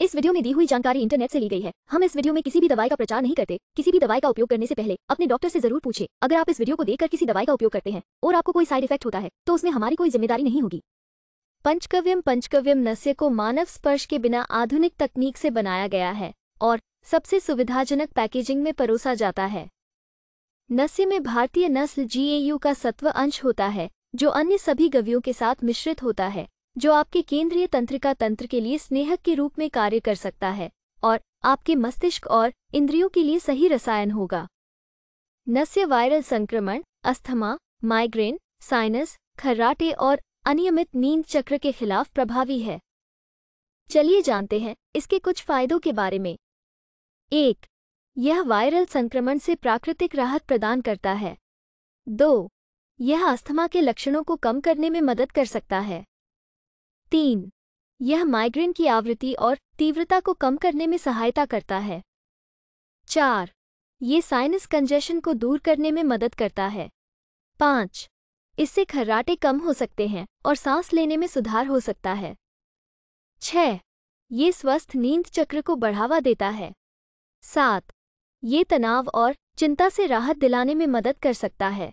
इस वीडियो में दी हुई जानकारी इंटरनेट से ली गई है हम इस वीडियो में किसी भी दवाई का प्रचार नहीं करते किसी भी दवाई का उपयोग करने से पहले अपने डॉक्टर से जरूर पूछे अगर आप इस वीडियो को देखकर किसी दवाई का उपयोग करते हैं और आपको कोई साइड इफेक्ट होता है तो उसमें हमारी कोई जिम्मेदारी नहीं होगी पंचकव्यम पंचकव्यम नस्य को मानव स्पर्श के बिना आधुनिक तकनीक से बनाया गया है और सबसे सुविधाजनक पैकेजिंग में परोसा जाता है नस्य में भारतीय नस्ल जीएयू का सत्व अंश होता है जो अन्य सभी गवियों के साथ मिश्रित होता है जो आपके केंद्रीय तंत्रिका तंत्र के लिए स्नेहक के रूप में कार्य कर सकता है और आपके मस्तिष्क और इंद्रियों के लिए सही रसायन होगा नस्य वायरल संक्रमण अस्थमा माइग्रेन साइनस खर्राटे और अनियमित नींद चक्र के खिलाफ प्रभावी है चलिए जानते हैं इसके कुछ फायदों के बारे में एक यह वायरल संक्रमण से प्राकृतिक राहत प्रदान करता है दो यह अस्थमा के लक्षणों को कम करने में मदद कर सकता है तीन यह माइग्रेन की आवृत्ति और तीव्रता को कम करने में सहायता करता है चार ये साइनस कंजेशन को दूर करने में मदद करता है पाँच इससे खर्राटे कम हो सकते हैं और सांस लेने में सुधार हो सकता है छ ये स्वस्थ नींद चक्र को बढ़ावा देता है सात ये तनाव और चिंता से राहत दिलाने में मदद कर सकता है